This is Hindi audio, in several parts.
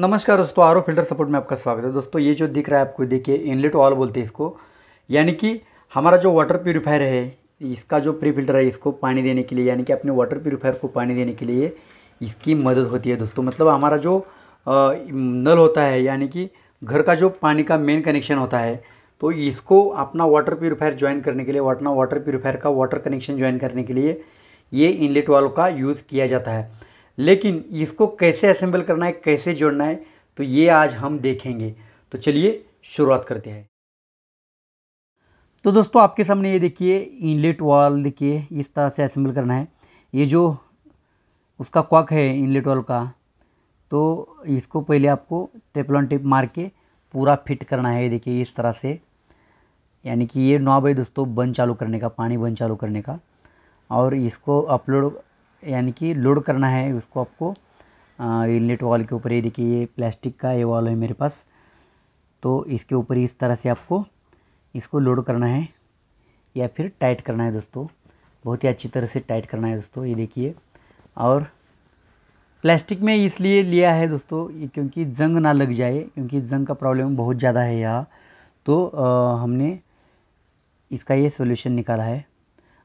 नमस्कार दोस्तों आरो फिल्टर सपोर्ट में आपका स्वागत है दोस्तों ये जो दिख रहा है आपको देखिए इनलेट वॉल बोलते हैं इसको यानी कि हमारा जो वाटर प्योरीफायर है इसका जो प्री फिल्टर है इसको पानी देने के लिए यानी कि अपने वाटर प्योरीफायर को पानी देने के लिए इसकी मदद होती है दोस्तों मतलब हमारा जो नल होता है यानी कि घर का जो पानी का मेन कनेक्शन होता है तो इसको अपना वाटर प्योरीफायर ज्वाइन करने के लिए अपना वाटर प्योरीफायर का वाटर कनेक्शन ज्वाइन करने के लिए ये इनलेट वाल का यूज़ किया जाता है लेकिन इसको कैसे असेंबल करना है कैसे जोड़ना है तो ये आज हम देखेंगे तो चलिए शुरुआत करते हैं तो दोस्तों आपके सामने ये देखिए इनलेट वाल देखिए इस तरह से असेंबल करना है ये जो उसका क्वाक है इनलेट वाल का तो इसको पहले आपको टेपलॉन टिप मार के पूरा फिट करना है देखिए इस तरह से यानी कि ये नॉब है दोस्तों बंद चालू करने का पानी बंद चालू करने का और इसको अपलोड यानी कि लोड करना है उसको आपको इनलेट वॉल के ऊपर ये देखिए ये प्लास्टिक का ये वॉल है मेरे पास तो इसके ऊपर इस तरह से आपको इसको लोड करना है या फिर टाइट करना है दोस्तों बहुत ही अच्छी तरह से टाइट करना है दोस्तों ये देखिए और प्लास्टिक में इसलिए लिया है दोस्तों ये क्योंकि जंग ना लग जाए क्योंकि जंग का प्रॉब्लम बहुत ज़्यादा है यहाँ तो आ, हमने इसका ये सोल्यूशन निकाला है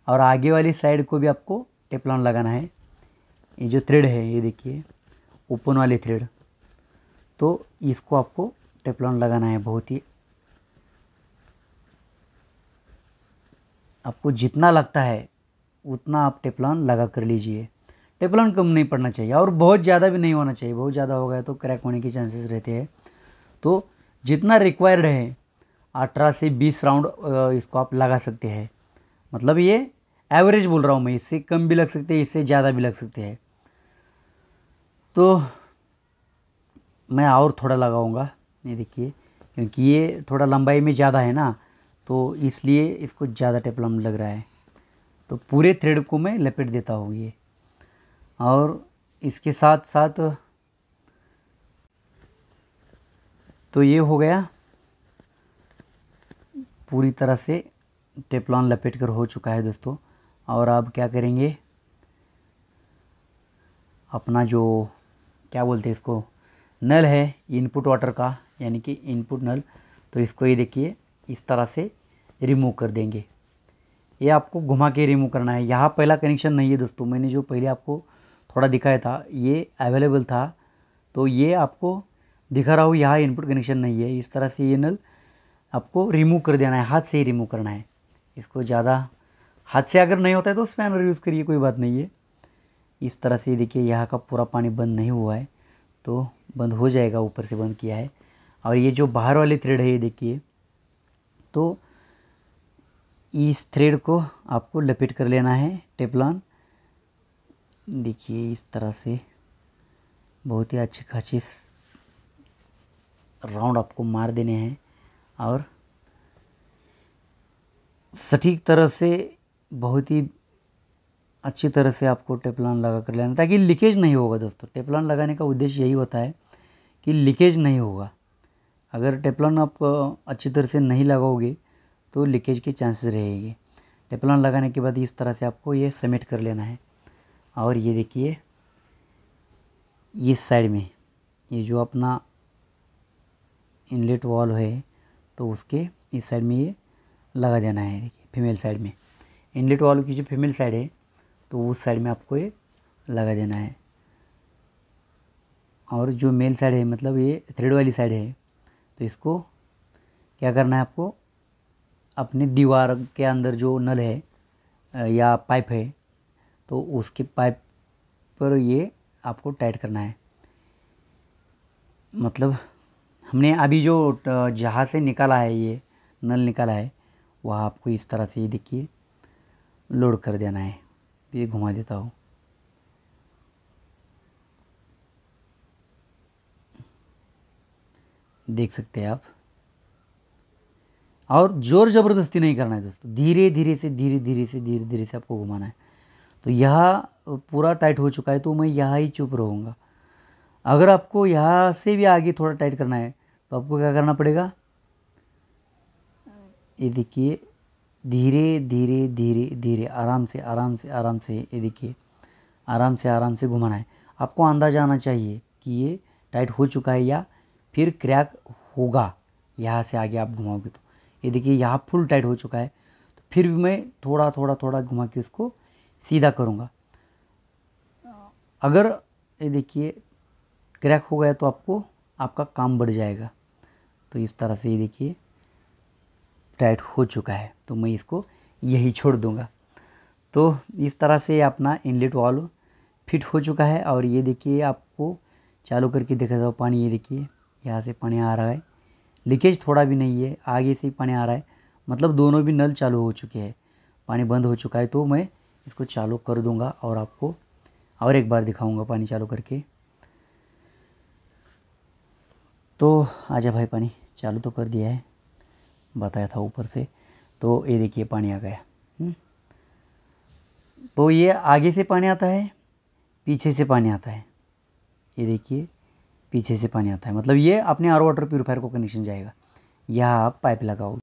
और आगे वाली साइड को भी आपको टेपलॉन लगाना है ये जो थ्रेड है ये देखिए ओपन वाली थ्रेड तो इसको आपको टेपलॉन लगाना है बहुत ही आपको जितना लगता है उतना आप टेपलॉन लगा कर लीजिए टेपलॉन कम नहीं पड़ना चाहिए और बहुत ज़्यादा भी नहीं होना चाहिए बहुत ज़्यादा हो गया तो क्रैक होने के चांसेस रहते हैं तो जितना रिक्वायर्ड है अठारह से बीस राउंड इसको आप लगा सकते हैं मतलब ये एवरेज बोल रहा हूँ मैं इससे कम भी लग सकते हैं इससे ज़्यादा भी लग सकते हैं तो मैं और थोड़ा लगाऊंगा ये देखिए क्योंकि ये थोड़ा लंबाई में ज़्यादा है ना तो इसलिए इसको ज़्यादा टेपलम लग रहा है तो पूरे थ्रेड को मैं लपेट देता हूँ ये और इसके साथ साथ तो ये हो गया पूरी तरह से टेपलॉन लपेट कर हो चुका है दोस्तों और आप क्या करेंगे अपना जो क्या बोलते हैं इसको नल है इनपुट वाटर का यानी कि इनपुट नल तो इसको ये देखिए इस तरह से रिमूव कर देंगे ये आपको घुमा के रिमूव करना है यहाँ पहला कनेक्शन नहीं है दोस्तों मैंने जो पहले आपको थोड़ा दिखाया था ये अवेलेबल था तो ये आपको दिखा रहा हूँ यहाँ इनपुट कनेक्शन नहीं है इस तरह से ये नल आपको रिमूव कर देना है हाथ से ही रिमूव करना है इसको ज़्यादा हाथ से अगर नहीं होता है तो स्पैनर यूज़ करिए कोई बात नहीं है इस तरह से देखिए यहाँ का पूरा पानी बंद नहीं हुआ है तो बंद हो जाएगा ऊपर से बंद किया है और ये जो बाहर वाले थ्रेड है ये देखिए तो इस थ्रेड को आपको लपेट कर लेना है टेपलॉन देखिए इस तरह से बहुत ही अच्छे खासी राउंड आपको मार देने हैं और सटीक तरह से बहुत ही अच्छी तरह से आपको टेपलान लगा कर लेना ताकि लीकेज नहीं होगा दोस्तों टेपलान लगाने का उद्देश्य यही होता है कि लीकेज नहीं होगा अगर टेपलान आप अच्छी तरह से नहीं लगाओगे तो लीकेज के चांसेस रहेगी टेपलान लगाने के बाद इस तरह से आपको ये समेट कर लेना है और ये देखिए इस साइड में ये जो अपना इनलेट वॉल है तो उसके इस साइड में ये लगा देना है देखिए फीमेल साइड में इनलेट वाल्व की जो फीमेल साइड है तो उस साइड में आपको ये लगा देना है और जो मेल साइड है मतलब ये थ्रेड वाली साइड है तो इसको क्या करना है आपको अपने दीवार के अंदर जो नल है या पाइप है तो उसके पाइप पर ये आपको टाइट करना है मतलब हमने अभी जो जहाँ से निकाला है ये नल निकाला है वह आपको इस तरह से ये देखिए लोड कर देना है ये घुमा देता हूँ देख सकते हैं आप और ज़ोर ज़बरदस्ती नहीं करना है दोस्तों धीरे धीरे से धीरे धीरे से धीरे धीरे से आपको घुमाना है तो यह पूरा टाइट हो चुका है तो मैं यहाँ ही चुप रहूँगा अगर आपको यहाँ से भी आगे थोड़ा टाइट करना है तो आपको क्या करना पड़ेगा ये देखिए धीरे धीरे धीरे धीरे आराम से आराम से आराम से ये देखिए आराम से आराम से घुमाना है आपको अंदाजा आना चाहिए कि ये टाइट हो चुका है या फिर क्रैक होगा यहाँ से आगे आप घुमाओगे तो ये देखिए यहाँ फुल टाइट हो चुका है तो फिर भी मैं थोड़ा थोड़ा थोड़ा घुमा के इसको सीधा करूँगा अगर ये देखिए क्रैक हो गया तो आपको आपका काम बढ़ जाएगा तो इस तरह से ये देखिए टाइट हो चुका है तो मैं इसको यही छोड़ दूँगा तो इस तरह से अपना इनलेट वाल्व फिट हो चुका है और ये देखिए आपको चालू करके देखा जाओ पानी ये देखिए यहाँ से पानी आ रहा है लीकेज थोड़ा भी नहीं है आगे से ही पानी आ रहा है मतलब दोनों भी नल चालू हो चुके हैं पानी बंद हो चुका है तो मैं इसको चालू कर दूंगा और आपको और एक बार दिखाऊंगा पानी चालू करके तो आजा भाई पानी चालू तो कर दिया है बताया था ऊपर से तो ये देखिए पानी आ गया हम्म। तो ये आगे से पानी आता है पीछे से पानी आता है ये देखिए पीछे से पानी आता है मतलब ये अपने आर वाटर प्योरीफायर को कनेक्शन जाएगा यह आप पाइप लगाओ